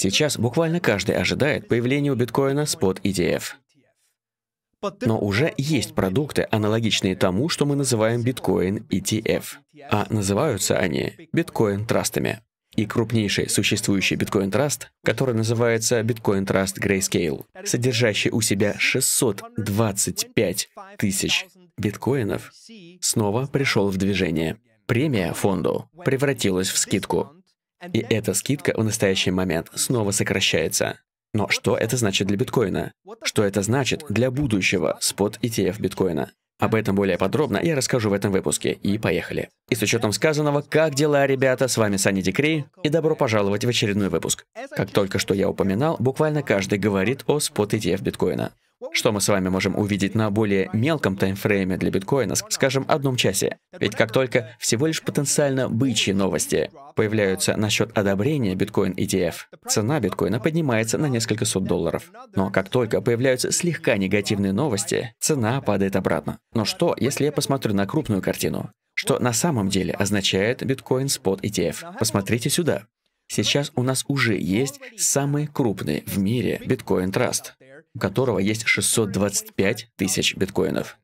Сейчас буквально каждый ожидает появления у биткоина спот ETF. Но уже есть продукты, аналогичные тому, что мы называем биткоин ETF. А называются они биткоин-трастами. И крупнейший существующий биткоин-траст, который называется биткоин Trust Grayscale, содержащий у себя 625 тысяч биткоинов, снова пришел в движение. Премия фонду превратилась в скидку. И эта скидка в настоящий момент снова сокращается. Но что это значит для биткоина? Что это значит для будущего спот ETF биткоина? Об этом более подробно я расскажу в этом выпуске, и поехали. И с учетом сказанного, как дела, ребята, с вами Саня Дикри, и добро пожаловать в очередной выпуск. Как только что я упоминал, буквально каждый говорит о спот ETF биткоина. Что мы с вами можем увидеть на более мелком таймфрейме для биткоина, скажем, одном часе? Ведь как только всего лишь потенциально бычьи новости появляются насчет одобрения биткоин ETF, цена биткоина поднимается на несколько сот долларов. Но как только появляются слегка негативные новости, цена падает обратно. Но что, если я посмотрю на крупную картину? Что на самом деле означает биткоин спот ETF? Посмотрите сюда. Сейчас у нас уже есть самый крупный в мире биткоин траст у которого есть 625 тысяч биткоинов.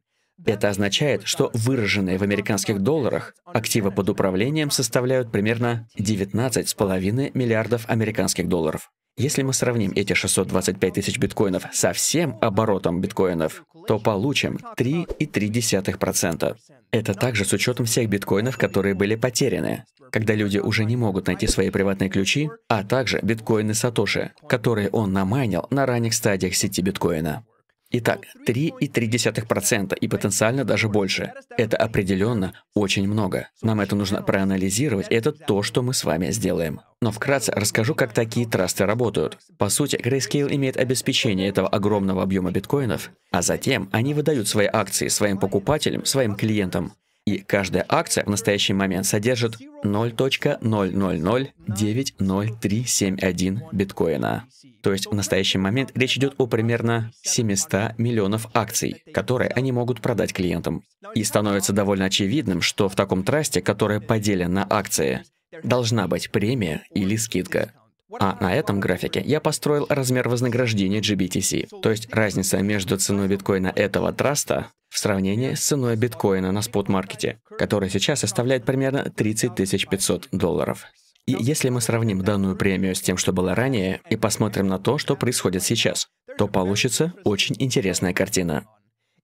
Это означает, что выраженные в американских долларах активы под управлением составляют примерно 19,5 миллиардов американских долларов. Если мы сравним эти 625 тысяч биткоинов со всем оборотом биткоинов, то получим 3,3%. Это также с учетом всех биткоинов, которые были потеряны, когда люди уже не могут найти свои приватные ключи, а также биткоины Сатоши, которые он намайнил на ранних стадиях сети биткоина. Итак, 3,3% и потенциально даже больше. Это определенно очень много. Нам это нужно проанализировать, это то, что мы с вами сделаем. Но вкратце расскажу, как такие трасты работают. По сути, Grayscale имеет обеспечение этого огромного объема биткоинов, а затем они выдают свои акции своим покупателям, своим клиентам и каждая акция в настоящий момент содержит 0.0009037 биткоина. То есть в настоящий момент речь идет о примерно 700 миллионов акций, которые они могут продать клиентам. И становится довольно очевидным, что в таком трасте, который поделен на акции, должна быть премия или скидка. А на этом графике я построил размер вознаграждения GBTC, то есть разница между ценой биткоина этого траста в сравнении с ценой биткоина на спот-маркете, которая сейчас составляет примерно 30 500 долларов. И если мы сравним данную премию с тем, что было ранее, и посмотрим на то, что происходит сейчас, то получится очень интересная картина.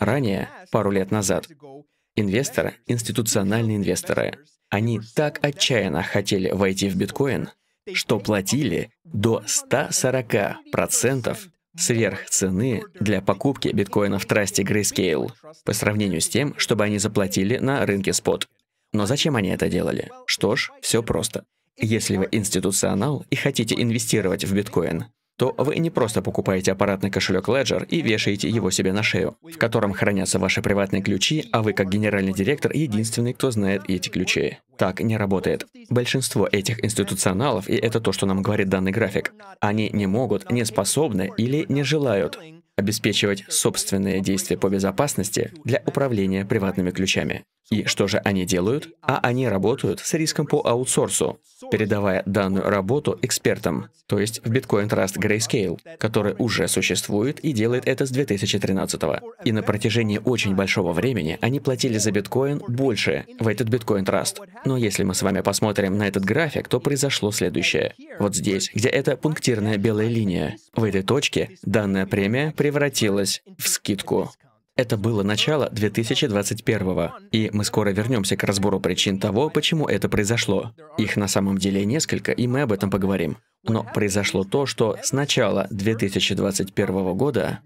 Ранее, пару лет назад, инвесторы, институциональные инвесторы, они так отчаянно хотели войти в биткоин, что платили до 140% сверх цены для покупки биткоина в трасте Grayscale по сравнению с тем, чтобы они заплатили на рынке спот. Но зачем они это делали? Что ж, все просто. Если вы институционал и хотите инвестировать в биткоин, то вы не просто покупаете аппаратный кошелек Ledger и вешаете его себе на шею, в котором хранятся ваши приватные ключи, а вы как генеральный директор единственный, кто знает эти ключи. Так не работает. Большинство этих институционалов, и это то, что нам говорит данный график, они не могут, не способны или не желают обеспечивать собственные действия по безопасности для управления приватными ключами. И что же они делают? А они работают с риском по аутсорсу, передавая данную работу экспертам, то есть в Bitcoin Trust Grayscale, который уже существует и делает это с 2013 -го. И на протяжении очень большого времени они платили за биткоин больше в этот Bitcoin Trust. Но если мы с вами посмотрим на этот график, то произошло следующее. Вот здесь, где эта пунктирная белая линия, в этой точке данная премия превратилась в скидку. Это было начало 2021 и мы скоро вернемся к разбору причин того, почему это произошло. Их на самом деле несколько, и мы об этом поговорим. Но произошло то, что с начала 2021 года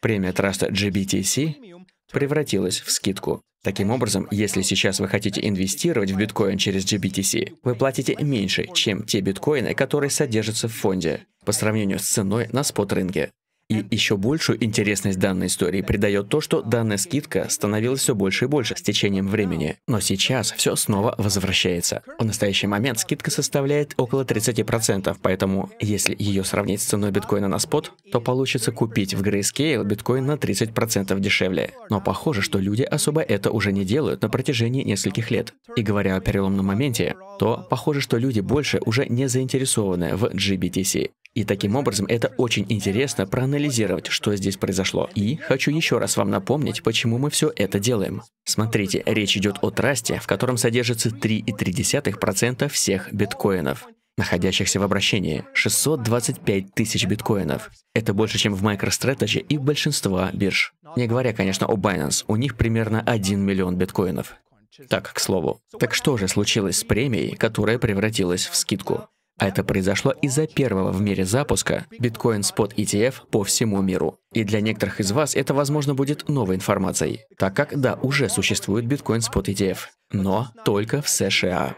премия траста GBTC превратилась в скидку. Таким образом, если сейчас вы хотите инвестировать в биткоин через GBTC, вы платите меньше, чем те биткоины, которые содержатся в фонде, по сравнению с ценой на спот-рынке. И еще большую интересность данной истории придает то, что данная скидка становилась все больше и больше с течением времени. Но сейчас все снова возвращается. В настоящий момент скидка составляет около 30%, поэтому если ее сравнить с ценой биткоина на спот, то получится купить в Grayscale биткоин на 30% дешевле. Но похоже, что люди особо это уже не делают на протяжении нескольких лет. И говоря о переломном моменте, то похоже, что люди больше уже не заинтересованы в GBTC. И таким образом это очень интересно проанализировать проанализировать, что здесь произошло. И хочу еще раз вам напомнить, почему мы все это делаем. Смотрите, речь идет о трасте, в котором содержится 3,3% всех биткоинов находящихся в обращении, 625 тысяч биткоинов. Это больше, чем в MicroStrategy и большинства бирж. Не говоря, конечно, о Binance, у них примерно 1 миллион биткоинов. Так, к слову. Так что же случилось с премией, которая превратилась в скидку? А это произошло из-за первого в мире запуска Bitcoin Spot ETF по всему миру. И для некоторых из вас это, возможно, будет новой информацией, так как, да, уже существует Bitcoin Spot ETF, но только в США.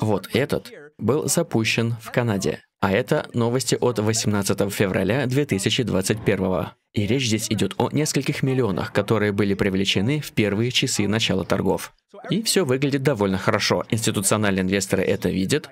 Вот этот был запущен в Канаде. А это новости от 18 февраля 2021. И речь здесь идет о нескольких миллионах, которые были привлечены в первые часы начала торгов. И все выглядит довольно хорошо. Институциональные инвесторы это видят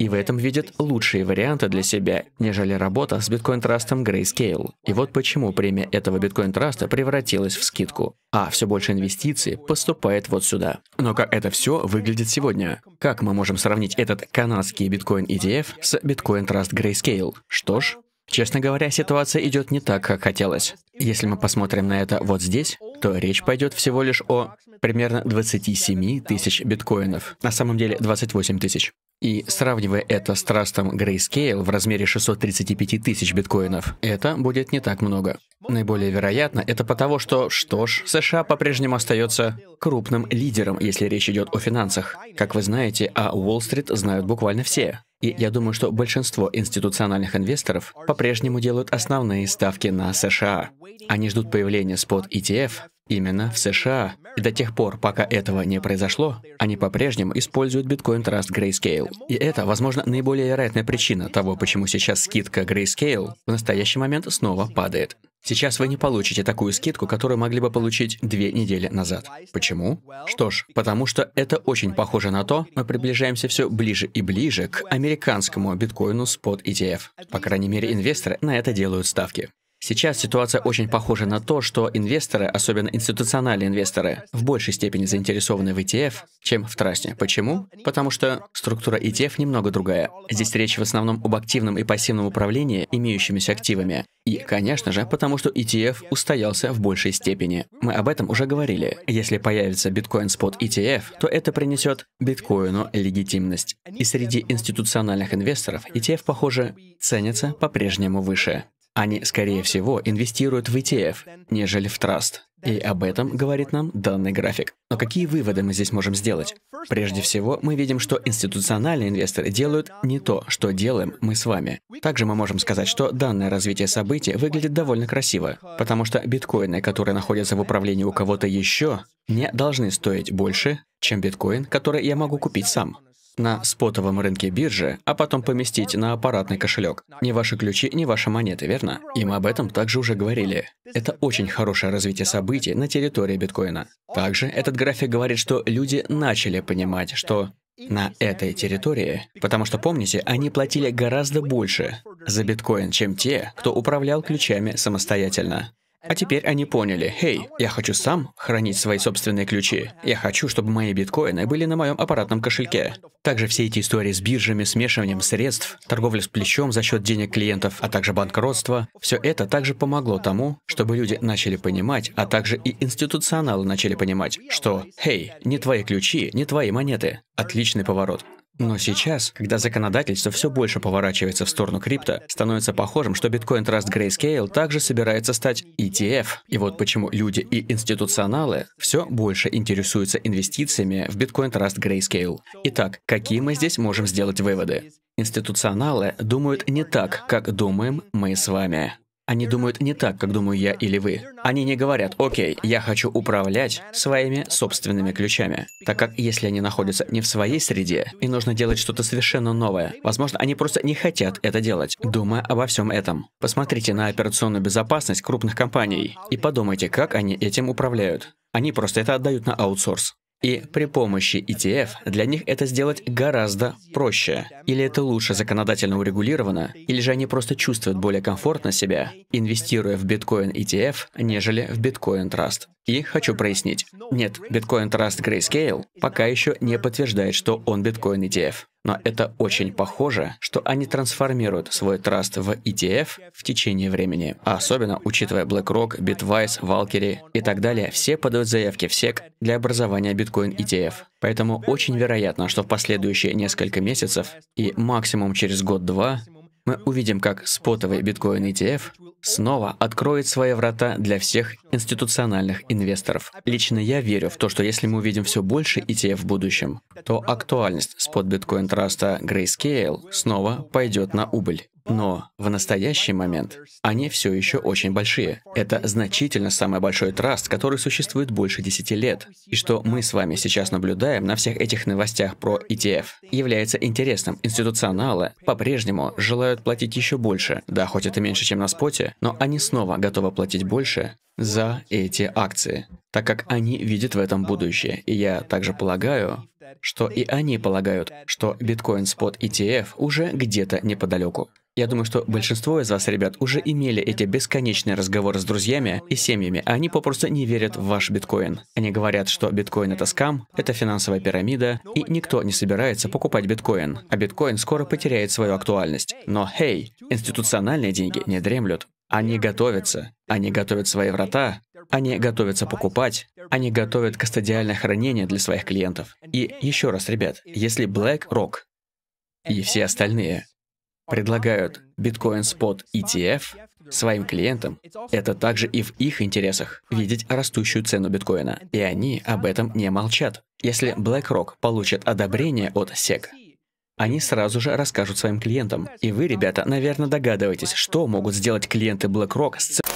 и в этом видят лучшие варианты для себя, нежели работа с биткоин-трастом Grayscale. И вот почему премия этого биткоин-траста превратилась в скидку. А все больше инвестиций поступает вот сюда. Но как это все выглядит сегодня? Как мы можем сравнить этот канадский биткоин ETF с биткоин-траст Grayscale? Что ж, Честно говоря, ситуация идет не так, как хотелось. Если мы посмотрим на это вот здесь, то речь пойдет всего лишь о примерно 27 тысяч биткоинов. На самом деле 28 тысяч. И сравнивая это с трастом Grayscale в размере 635 тысяч биткоинов, это будет не так много. Наиболее вероятно, это потому, что, что ж, США по-прежнему остается крупным лидером, если речь идет о финансах. Как вы знаете, о Уолл-стрит знают буквально все. И я думаю, что большинство институциональных инвесторов по-прежнему делают основные ставки на США. Они ждут появления спот ETF, Именно в США. И до тех пор, пока этого не произошло, они по-прежнему используют Bitcoin Trust Grayscale. И это, возможно, наиболее вероятная причина того, почему сейчас скидка Grayscale в настоящий момент снова падает. Сейчас вы не получите такую скидку, которую могли бы получить две недели назад. Почему? Что ж, потому что это очень похоже на то, мы приближаемся все ближе и ближе к американскому биткоину спот ETF. По крайней мере, инвесторы на это делают ставки. Сейчас ситуация очень похожа на то, что инвесторы, особенно институциональные инвесторы, в большей степени заинтересованы в ETF, чем в трасте. Почему? Потому что структура ETF немного другая. Здесь речь в основном об активном и пассивном управлении имеющимися активами. И, конечно же, потому что ETF устоялся в большей степени. Мы об этом уже говорили. Если появится биткоин спот ETF, то это принесет биткоину легитимность. И среди институциональных инвесторов ETF, похоже, ценится по-прежнему выше. Они, скорее всего, инвестируют в ETF, нежели в траст. И об этом говорит нам данный график. Но какие выводы мы здесь можем сделать? Прежде всего, мы видим, что институциональные инвесторы делают не то, что делаем мы с вами. Также мы можем сказать, что данное развитие событий выглядит довольно красиво, потому что биткоины, которые находятся в управлении у кого-то еще, не должны стоить больше, чем биткоин, который я могу купить сам на спотовом рынке биржи, а потом поместить на аппаратный кошелек. Ни ваши ключи, ни ваши монеты, верно? И мы об этом также уже говорили. Это очень хорошее развитие событий на территории биткоина. Также этот график говорит, что люди начали понимать, что на этой территории, потому что, помните, они платили гораздо больше за биткоин, чем те, кто управлял ключами самостоятельно. А теперь они поняли, «Хей, я хочу сам хранить свои собственные ключи. Я хочу, чтобы мои биткоины были на моем аппаратном кошельке». Также все эти истории с биржами, смешиванием средств, торговля с плечом за счет денег клиентов, а также банкротство, все это также помогло тому, чтобы люди начали понимать, а также и институционалы начали понимать, что «Хей, не твои ключи, не твои монеты». Отличный поворот. Но сейчас, когда законодательство все больше поворачивается в сторону крипто, становится похожим, что Bitcoin Trust Grayscale также собирается стать ETF. И вот почему люди и институционалы все больше интересуются инвестициями в Bitcoin Trust Grayscale. Итак, какие мы здесь можем сделать выводы? Институционалы думают не так, как думаем мы с вами. Они думают не так, как думаю я или вы. Они не говорят, окей, я хочу управлять своими собственными ключами. Так как если они находятся не в своей среде, и нужно делать что-то совершенно новое, возможно, они просто не хотят это делать, думая обо всем этом. Посмотрите на операционную безопасность крупных компаний и подумайте, как они этим управляют. Они просто это отдают на аутсорс. И при помощи ETF для них это сделать гораздо проще. Или это лучше законодательно урегулировано, или же они просто чувствуют более комфортно себя, инвестируя в биткоин ETF, нежели в биткоин траст. И хочу прояснить. Нет, Bitcoin Trust Grayscale пока еще не подтверждает, что он Bitcoin ETF. Но это очень похоже, что они трансформируют свой траст в ETF в течение времени. А особенно учитывая BlackRock, Bitwise, Valkyrie и так далее, все подают заявки в SEC для образования Bitcoin ETF. Поэтому очень вероятно, что в последующие несколько месяцев и максимум через год-два мы увидим, как спотовый биткоин ETF снова откроет свои врата для всех институциональных инвесторов. Лично я верю в то, что если мы увидим все больше ETF в будущем, то актуальность спот биткоин траста Grayscale снова пойдет на убыль. Но в настоящий момент они все еще очень большие. Это значительно самый большой траст, который существует больше 10 лет. И что мы с вами сейчас наблюдаем на всех этих новостях про ETF, является интересным. Институционалы по-прежнему желают платить еще больше. Да, хоть это меньше, чем на споте, но они снова готовы платить больше за эти акции, так как они видят в этом будущее. И я также полагаю, что и они полагают, что биткоин спот ETF уже где-то неподалеку. Я думаю, что большинство из вас, ребят, уже имели эти бесконечные разговоры с друзьями и семьями, а они попросту не верят в ваш биткоин. Они говорят, что биткоин это скам, это финансовая пирамида, и никто не собирается покупать биткоин, а биткоин скоро потеряет свою актуальность. Но, хей, институциональные деньги не дремлют. Они готовятся. Они готовят свои врата. Они готовятся покупать. Они готовят кастодиальное хранение для своих клиентов. И еще раз, ребят, если BlackRock и все остальные предлагают биткоин спот ETF своим клиентам, это также и в их интересах видеть растущую цену биткоина. И они об этом не молчат. Если BlackRock получит одобрение от SEC, они сразу же расскажут своим клиентам. И вы, ребята, наверное, догадываетесь, что могут сделать клиенты BlackRock с ценой.